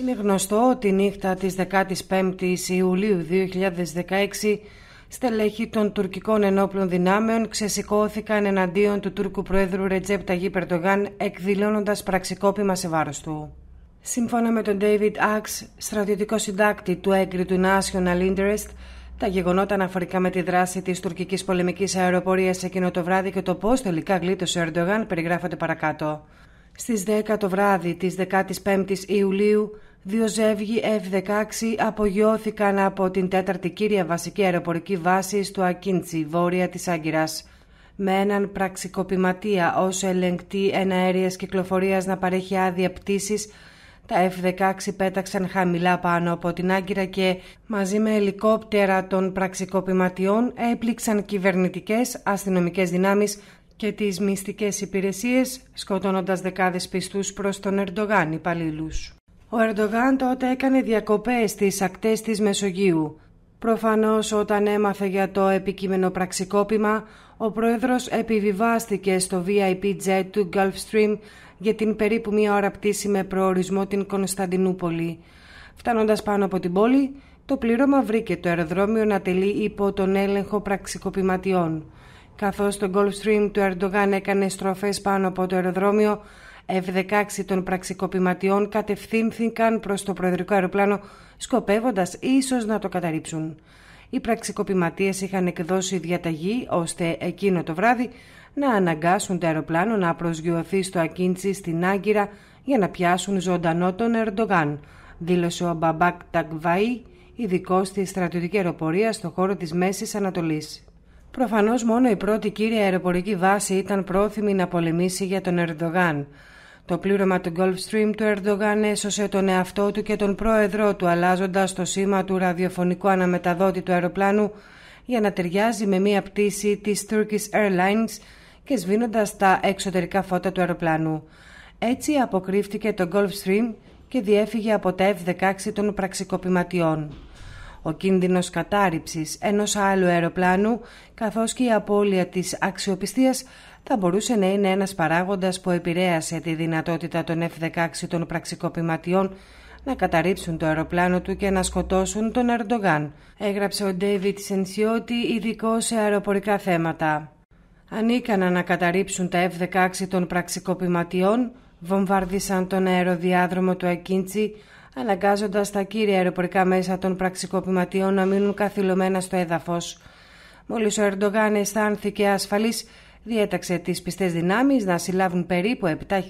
Είναι γνωστό ότι η νύχτα της 15ης Ιουλίου 2016 στελέχη των τουρκικών ενόπλων δυνάμεων ξεσηκώθηκαν εναντίον του Τούρκου Πρόεδρου Ρετζέπ Ταγί Περτογάν εκδηλώνοντας πραξικόπημα σε βάρος του. Σύμφωνα με τον David Axe, στρατιωτικό συντάκτη του έγκριτου του National Interest, τα γεγονότα αναφορικά με τη δράση της τουρκικής πολεμικής αεροπορίας εκείνο το βράδυ και το πώς τελικά γλίτωσε ο Ερντογάν περιγράφονται παρακάτω. Στις 10 το βράδυ της 15η Ιουλίου, Δύο ζεύγοι F-16 απογειώθηκαν από την τέταρτη κύρια βασική αεροπορική βάση στο Ακίντσι, βόρεια της Άγκυρας. Με έναν πραξικοπηματία ως ελεγκτή εναέριας κυκλοφορίας να παρέχει άδεια τα F-16 πέταξαν χαμηλά πάνω από την Άγκυρα και μαζί με ελικόπτερα των πραξικοπηματιών έπληξαν κυβερνητικές αστυνομικές δυνάμεις και τις μυστικές υπηρεσίες, σκοτώνοντας δεκάδες πιστούς προς τον Ερντογάν υπαλλήλους. Ο Ερντογάν τότε έκανε διακοπές στις ακτές της Μεσογείου. Προφανώς όταν έμαθε για το επικείμενο πραξικόπημα, ο πρόεδρος επιβιβάστηκε στο VIP jet του Gulfstream για την περίπου μία ώρα πτήση με προορισμό την Κωνσταντινούπολη. Φτάνοντας πάνω από την πόλη, το πλήρωμα βρήκε το αεροδρόμιο να τελεί υπό τον έλεγχο πραξικοπηματιών. Καθώς το Gulfstream του Ερντογάν έκανε στροφές πάνω από το αεροδρόμιο, F-16 των πραξικοπηματιών κατευθύνθηκαν προς το προεδρικό αεροπλάνο σκοπεύοντας ίσως να το καταρρύψουν. Οι πραξικοπηματίες είχαν εκδώσει διαταγή ώστε εκείνο το βράδυ να αναγκάσουν το αεροπλάνο να προσγειωθεί στο Ακίντσι στην Άγκυρα για να πιάσουν ζωντανό τον Ερντογάν, δήλωσε ο Μπαμπάκ Τακβαΐ, ειδικό στη στρατιωτικής αεροπορίας στο χώρο της Μέσης Ανατολής. Προφανώς μόνο η πρώτη κύρια αεροπορική βάση ήταν πρόθυμη να πολεμήσει για τον Ερντογάν. Το πλήρωμα του Gulfstream του Ερντογάν έσωσε τον εαυτό του και τον πρόεδρό του αλλάζοντας το σήμα του ραδιοφωνικού αναμεταδότη του αεροπλάνου για να ταιριάζει με μία πτήση της Turkish Airlines και σβήνοντας τα εξωτερικά φώτα του αεροπλάνου. Έτσι αποκρύφτηκε το Gulfstream και διέφυγε από τα F-16 των πραξικοπηματιών ο κίνδυνος κατάρριψης ενός άλλου αεροπλάνου καθώς και η απώλεια της αξιοπιστίας θα μπορούσε να είναι ένας παράγοντας που επηρέασε τη δυνατότητα των F-16 των πραξικοπηματιών να καταρρύψουν το αεροπλάνο του και να σκοτώσουν τον Ερντογάν, έγραψε ο Ντέιβιτ Σενσιώτη, ειδικό σε αεροπορικά θέματα. Ανίκανα να καταρρύψουν τα F-16 των πραξικοπηματιών, βομβάρδισαν τον αεροδιάδρομο του Ακίντσι, αναγκάζοντας τα κύρια αεροπορικά μέσα των πραξικοπηματιών να μείνουν καθυλωμένα στο έδαφος. Μόλις ο Ερντογάν αισθάνθηκε ασφαλής, διέταξε τις πιστές δυνάμεις να συλλάβουν περίπου 7.000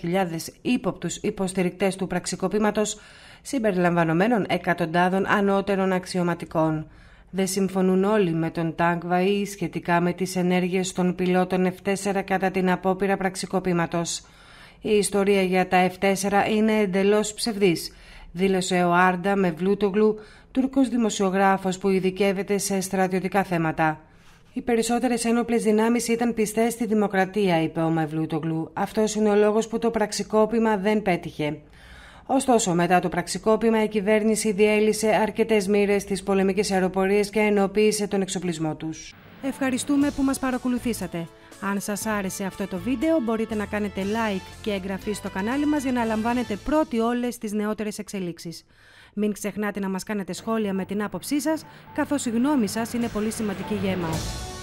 ύποπτους υποστηρικτές του πραξικοπήματος, συμπεριλαμβανομένων εκατοντάδων ανώτερων αξιωματικών. Δεν συμφωνούν όλοι με τον Τάγκ Βαΐ σχετικά με τις ενέργειες των πιλότων F4 κατά την απόπειρα πραξικοπήματος. Η ιστορία για τα F4 είναι εντελώς ψευδής δήλωσε ο Άρντα με Βλούτογλου, Τούρκος δημοσιογράφος που ειδικεύεται σε στρατιωτικά θέματα. Οι περισσότερες ένοπλες δυνάμεις ήταν πιστές στη δημοκρατία, είπε ο Μευλούτογλου. Αυτός είναι ο λόγος που το πραξικόπημα δεν πέτυχε. Ωστόσο, μετά το πραξικόπημα, η κυβέρνηση διέλυσε αρκετές μοίρες στις πολεμικές αεροπορίες και ενοποίησε τον εξοπλισμό τους. Ευχαριστούμε που μας παρακολουθήσατε. Αν σας άρεσε αυτό το βίντεο μπορείτε να κάνετε like και εγγραφή στο κανάλι μας για να λαμβάνετε πρώτοι όλες τις νεότερες εξελίξεις. Μην ξεχνάτε να μας κάνετε σχόλια με την άποψή σας, καθώς η γνώμη σας είναι πολύ σημαντική για εμάς.